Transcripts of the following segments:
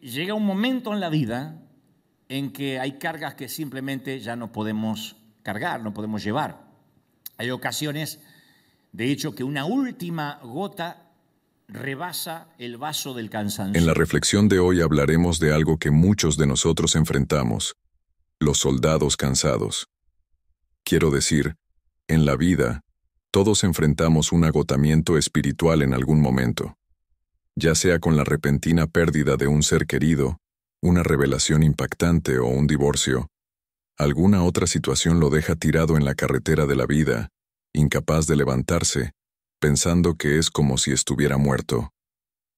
llega un momento en la vida en que hay cargas que simplemente ya no podemos cargar, no podemos llevar. Hay ocasiones, de hecho, que una última gota rebasa el vaso del cansancio. En la reflexión de hoy hablaremos de algo que muchos de nosotros enfrentamos, los soldados cansados. Quiero decir, en la vida, todos enfrentamos un agotamiento espiritual en algún momento ya sea con la repentina pérdida de un ser querido, una revelación impactante o un divorcio, alguna otra situación lo deja tirado en la carretera de la vida, incapaz de levantarse, pensando que es como si estuviera muerto,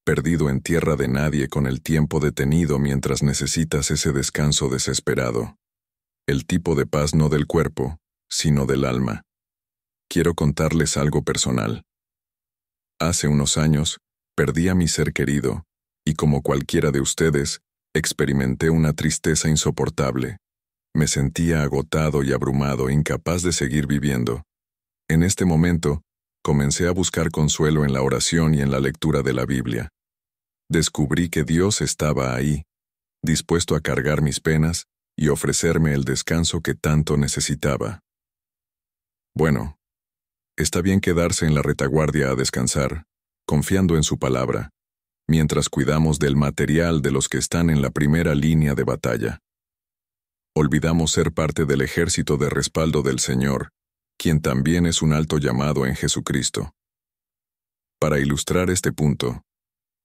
perdido en tierra de nadie con el tiempo detenido mientras necesitas ese descanso desesperado. El tipo de paz no del cuerpo, sino del alma. Quiero contarles algo personal. Hace unos años, Perdí a mi ser querido, y como cualquiera de ustedes, experimenté una tristeza insoportable. Me sentía agotado y abrumado, incapaz de seguir viviendo. En este momento, comencé a buscar consuelo en la oración y en la lectura de la Biblia. Descubrí que Dios estaba ahí, dispuesto a cargar mis penas y ofrecerme el descanso que tanto necesitaba. Bueno, está bien quedarse en la retaguardia a descansar, confiando en su palabra, mientras cuidamos del material de los que están en la primera línea de batalla. Olvidamos ser parte del ejército de respaldo del Señor, quien también es un alto llamado en Jesucristo. Para ilustrar este punto,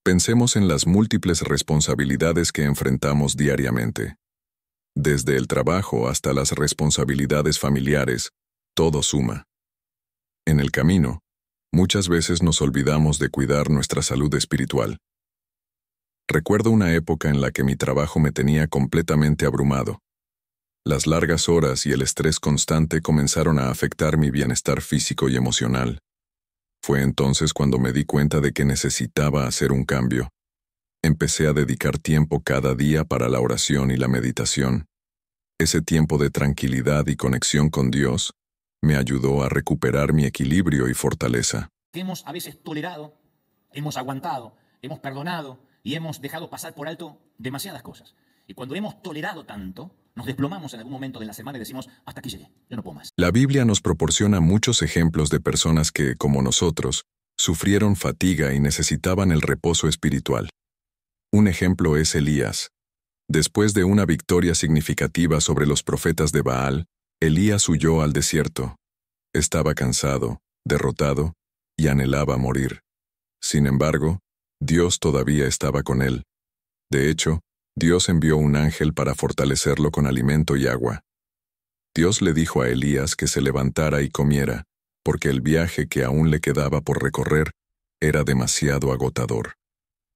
pensemos en las múltiples responsabilidades que enfrentamos diariamente. Desde el trabajo hasta las responsabilidades familiares, todo suma. En el camino, Muchas veces nos olvidamos de cuidar nuestra salud espiritual. Recuerdo una época en la que mi trabajo me tenía completamente abrumado. Las largas horas y el estrés constante comenzaron a afectar mi bienestar físico y emocional. Fue entonces cuando me di cuenta de que necesitaba hacer un cambio. Empecé a dedicar tiempo cada día para la oración y la meditación. Ese tiempo de tranquilidad y conexión con Dios me ayudó a recuperar mi equilibrio y fortaleza. Hemos a veces tolerado, hemos aguantado, hemos perdonado y hemos dejado pasar por alto demasiadas cosas. Y cuando hemos tolerado tanto, nos desplomamos en algún momento de la semana y decimos, hasta aquí llegué, yo no puedo más. La Biblia nos proporciona muchos ejemplos de personas que, como nosotros, sufrieron fatiga y necesitaban el reposo espiritual. Un ejemplo es Elías. Después de una victoria significativa sobre los profetas de Baal, Elías huyó al desierto. Estaba cansado, derrotado, y anhelaba morir. Sin embargo, Dios todavía estaba con él. De hecho, Dios envió un ángel para fortalecerlo con alimento y agua. Dios le dijo a Elías que se levantara y comiera, porque el viaje que aún le quedaba por recorrer era demasiado agotador.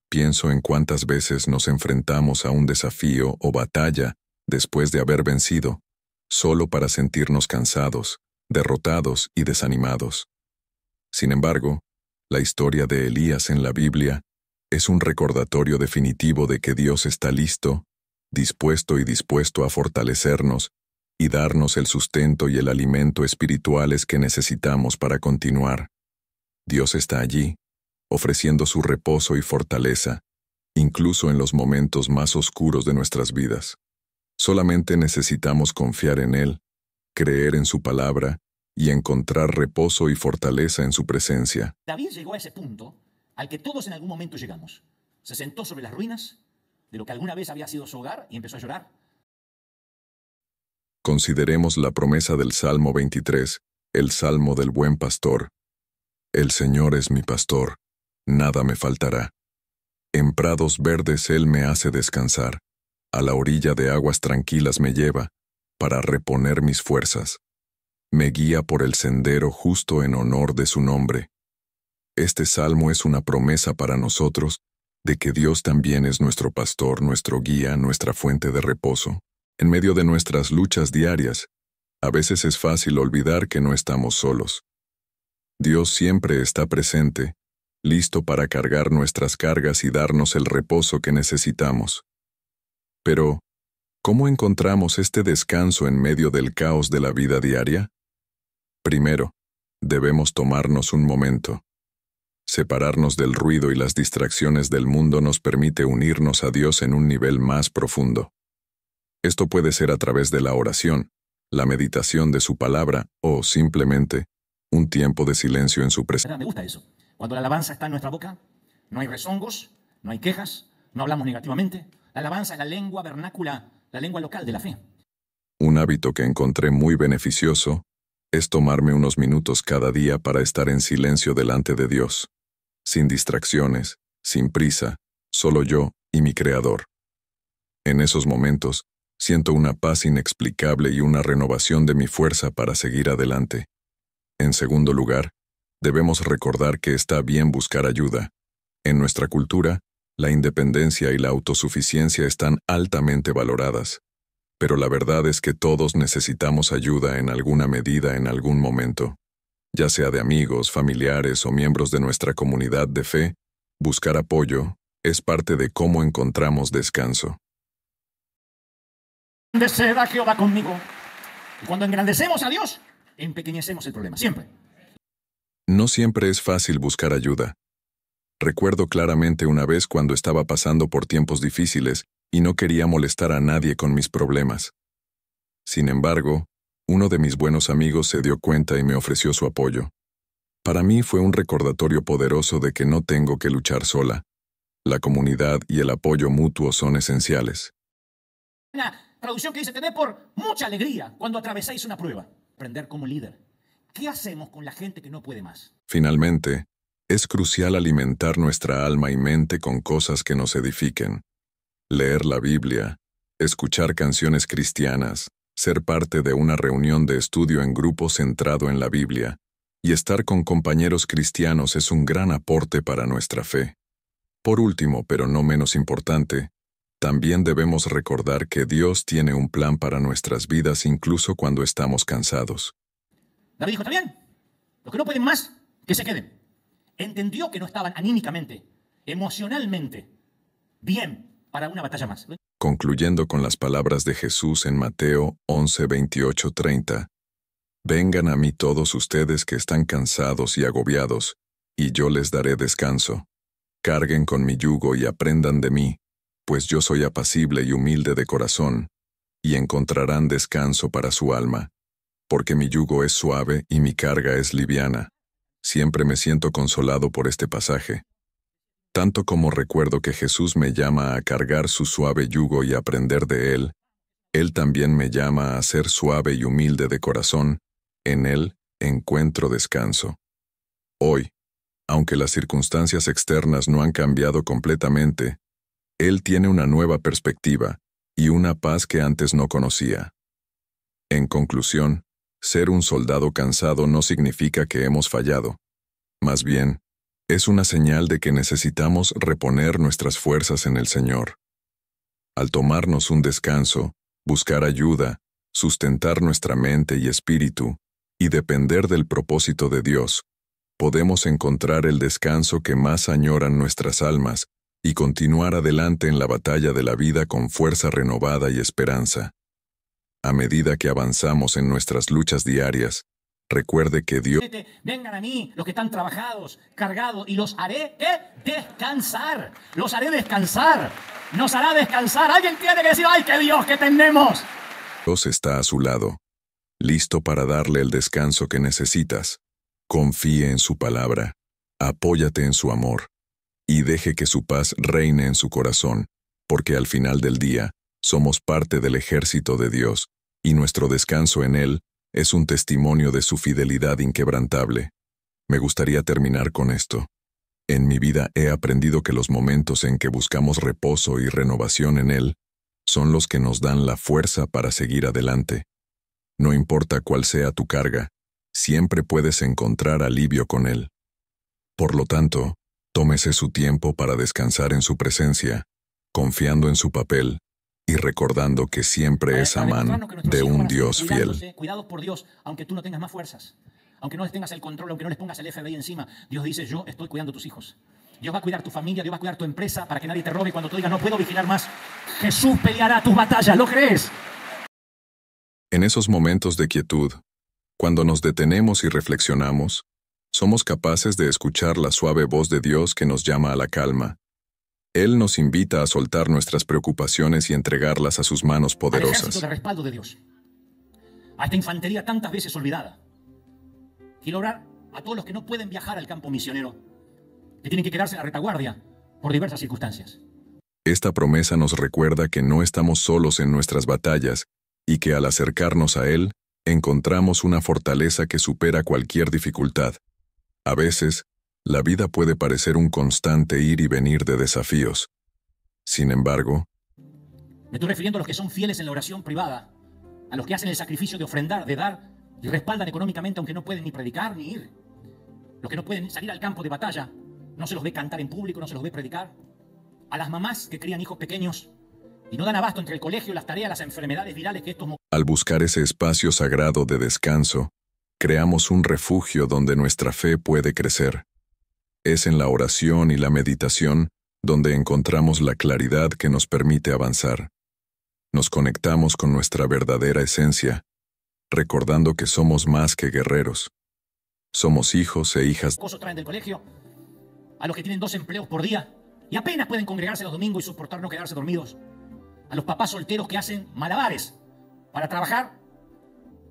Pienso en cuántas veces nos enfrentamos a un desafío o batalla después de haber vencido, solo para sentirnos cansados, derrotados y desanimados. Sin embargo, la historia de Elías en la Biblia es un recordatorio definitivo de que Dios está listo, dispuesto y dispuesto a fortalecernos y darnos el sustento y el alimento espirituales que necesitamos para continuar. Dios está allí, ofreciendo su reposo y fortaleza, incluso en los momentos más oscuros de nuestras vidas. Solamente necesitamos confiar en Él, creer en su palabra y encontrar reposo y fortaleza en su presencia. David llegó a ese punto al que todos en algún momento llegamos. Se sentó sobre las ruinas de lo que alguna vez había sido su hogar y empezó a llorar. Consideremos la promesa del Salmo 23, el Salmo del Buen Pastor. El Señor es mi pastor, nada me faltará. En prados verdes Él me hace descansar a la orilla de aguas tranquilas me lleva, para reponer mis fuerzas. Me guía por el sendero justo en honor de su nombre. Este salmo es una promesa para nosotros de que Dios también es nuestro pastor, nuestro guía, nuestra fuente de reposo. En medio de nuestras luchas diarias, a veces es fácil olvidar que no estamos solos. Dios siempre está presente, listo para cargar nuestras cargas y darnos el reposo que necesitamos. Pero, ¿cómo encontramos este descanso en medio del caos de la vida diaria? Primero, debemos tomarnos un momento. Separarnos del ruido y las distracciones del mundo nos permite unirnos a Dios en un nivel más profundo. Esto puede ser a través de la oración, la meditación de su palabra o, simplemente, un tiempo de silencio en su presencia. Me gusta eso. Cuando la alabanza está en nuestra boca, no hay rezongos, no hay quejas, no hablamos negativamente, la alabanza, la lengua vernácula, la lengua local de la fe. Un hábito que encontré muy beneficioso es tomarme unos minutos cada día para estar en silencio delante de Dios, sin distracciones, sin prisa, solo yo y mi Creador. En esos momentos, siento una paz inexplicable y una renovación de mi fuerza para seguir adelante. En segundo lugar, debemos recordar que está bien buscar ayuda. En nuestra cultura, la independencia y la autosuficiencia están altamente valoradas, pero la verdad es que todos necesitamos ayuda en alguna medida en algún momento, ya sea de amigos, familiares o miembros de nuestra comunidad de fe, buscar apoyo es parte de cómo encontramos descanso. Jehová conmigo. cuando engrandecemos a Dios, empequeñecemos el problema, siempre. No siempre es fácil buscar ayuda, Recuerdo claramente una vez cuando estaba pasando por tiempos difíciles y no quería molestar a nadie con mis problemas. Sin embargo, uno de mis buenos amigos se dio cuenta y me ofreció su apoyo. Para mí fue un recordatorio poderoso de que no tengo que luchar sola. La comunidad y el apoyo mutuo son esenciales. Una traducción que dice, tener por mucha alegría cuando atravesáis una prueba. Aprender como líder. ¿Qué hacemos con la gente que no puede más? Finalmente, es crucial alimentar nuestra alma y mente con cosas que nos edifiquen. Leer la Biblia, escuchar canciones cristianas, ser parte de una reunión de estudio en grupo centrado en la Biblia, y estar con compañeros cristianos es un gran aporte para nuestra fe. Por último, pero no menos importante, también debemos recordar que Dios tiene un plan para nuestras vidas incluso cuando estamos cansados. David dijo, está bien, los que no pueden más, que se queden entendió que no estaban anímicamente, emocionalmente, bien para una batalla más. Concluyendo con las palabras de Jesús en Mateo 11, 28, 30. Vengan a mí todos ustedes que están cansados y agobiados, y yo les daré descanso. Carguen con mi yugo y aprendan de mí, pues yo soy apacible y humilde de corazón, y encontrarán descanso para su alma, porque mi yugo es suave y mi carga es liviana. Siempre me siento consolado por este pasaje, tanto como recuerdo que Jesús me llama a cargar su suave yugo y aprender de Él, Él también me llama a ser suave y humilde de corazón, en Él encuentro descanso. Hoy, aunque las circunstancias externas no han cambiado completamente, Él tiene una nueva perspectiva y una paz que antes no conocía. En conclusión, ser un soldado cansado no significa que hemos fallado. Más bien, es una señal de que necesitamos reponer nuestras fuerzas en el Señor. Al tomarnos un descanso, buscar ayuda, sustentar nuestra mente y espíritu, y depender del propósito de Dios, podemos encontrar el descanso que más añoran nuestras almas y continuar adelante en la batalla de la vida con fuerza renovada y esperanza. A medida que avanzamos en nuestras luchas diarias, recuerde que Dios... Vengan a mí los que están trabajados, cargados, y los haré descansar. Los haré descansar. Nos hará descansar. Alguien tiene que decir, ¡ay, qué Dios que tenemos! Dios está a su lado, listo para darle el descanso que necesitas. Confíe en su palabra, apóyate en su amor, y deje que su paz reine en su corazón, porque al final del día, somos parte del ejército de Dios, y nuestro descanso en Él es un testimonio de su fidelidad inquebrantable. Me gustaría terminar con esto. En mi vida he aprendido que los momentos en que buscamos reposo y renovación en Él son los que nos dan la fuerza para seguir adelante. No importa cuál sea tu carga, siempre puedes encontrar alivio con Él. Por lo tanto, tómese su tiempo para descansar en su presencia, confiando en su papel y recordando que siempre es a mano de un Dios fiel. Cuidado por Dios, aunque tú no tengas más fuerzas, aunque no tengas el control, aunque no les pongas el FBI encima, Dios dice, yo estoy cuidando tus hijos. Dios va a cuidar tu familia, Dios va a cuidar tu empresa para que nadie te robe cuando tú digas, no puedo vigilar más. Jesús peleará tus batallas, ¿lo crees? En esos momentos de quietud, cuando nos detenemos y reflexionamos, somos capaces de escuchar la suave voz de Dios que nos llama a la calma, él nos invita a soltar nuestras preocupaciones y entregarlas a sus manos poderosas. A esta infantería tantas veces olvidada. Quiero orar a todos los que no pueden viajar al campo misionero, que tienen que quedarse en la retaguardia por diversas circunstancias. Esta promesa nos recuerda que no estamos solos en nuestras batallas y que al acercarnos a Él, encontramos una fortaleza que supera cualquier dificultad. A veces, la vida puede parecer un constante ir y venir de desafíos. Sin embargo... Me estoy refiriendo a los que son fieles en la oración privada, a los que hacen el sacrificio de ofrendar, de dar, y respaldan económicamente aunque no pueden ni predicar ni ir. Los que no pueden salir al campo de batalla, no se los ve cantar en público, no se los ve predicar. A las mamás que crían hijos pequeños y no dan abasto entre el colegio, las tareas, las enfermedades virales que estos... Al buscar ese espacio sagrado de descanso, creamos un refugio donde nuestra fe puede crecer. Es en la oración y la meditación donde encontramos la claridad que nos permite avanzar. Nos conectamos con nuestra verdadera esencia, recordando que somos más que guerreros. Somos hijos e hijas. traen del colegio, a los que tienen dos empleos por día y apenas pueden congregarse los domingos y soportar no quedarse dormidos. A los papás solteros que hacen malabares para trabajar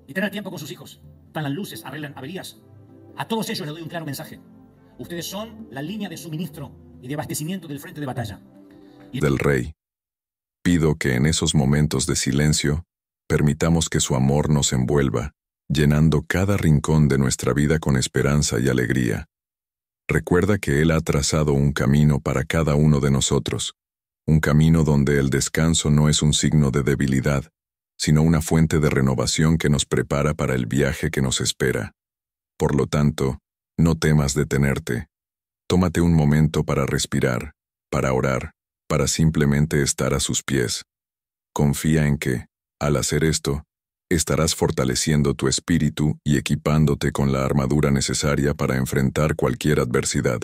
y tener tiempo con sus hijos. Están las luces, arreglan averías. A todos ellos les doy un claro mensaje. Ustedes son la línea de suministro y de abastecimiento del frente de batalla. del rey. Pido que en esos momentos de silencio permitamos que su amor nos envuelva, llenando cada rincón de nuestra vida con esperanza y alegría. Recuerda que Él ha trazado un camino para cada uno de nosotros, un camino donde el descanso no es un signo de debilidad, sino una fuente de renovación que nos prepara para el viaje que nos espera. Por lo tanto, no temas detenerte. Tómate un momento para respirar, para orar, para simplemente estar a sus pies. Confía en que, al hacer esto, estarás fortaleciendo tu espíritu y equipándote con la armadura necesaria para enfrentar cualquier adversidad.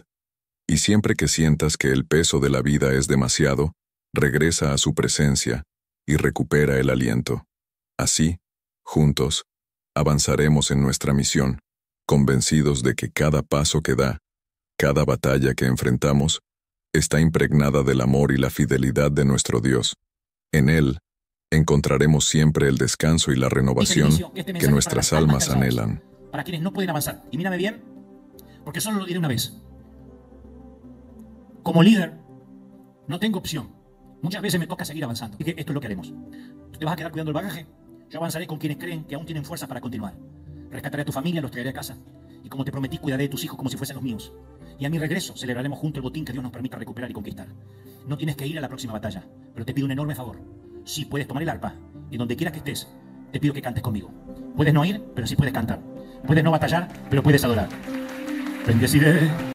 Y siempre que sientas que el peso de la vida es demasiado, regresa a su presencia y recupera el aliento. Así, juntos, avanzaremos en nuestra misión convencidos de que cada paso que da, cada batalla que enfrentamos, está impregnada del amor y la fidelidad de nuestro Dios. En Él, encontraremos siempre el descanso y la renovación este que nuestras almas anhelan. Para quienes no pueden avanzar. Y mírame bien, porque solo lo diré una vez. Como líder, no tengo opción. Muchas veces me toca seguir avanzando. Y esto es lo que haremos. te vas a quedar cuidando el bagaje. Yo avanzaré con quienes creen que aún tienen fuerza para continuar. Rescataré a tu familia, los traeré a casa. Y como te prometí, cuidaré de tus hijos como si fuesen los míos. Y a mi regreso celebraremos junto el botín que Dios nos permita recuperar y conquistar. No tienes que ir a la próxima batalla, pero te pido un enorme favor. Si puedes tomar el arpa, y donde quieras que estés, te pido que cantes conmigo. Puedes no ir, pero sí puedes cantar. Puedes no batallar, pero puedes adorar. Bendeciré.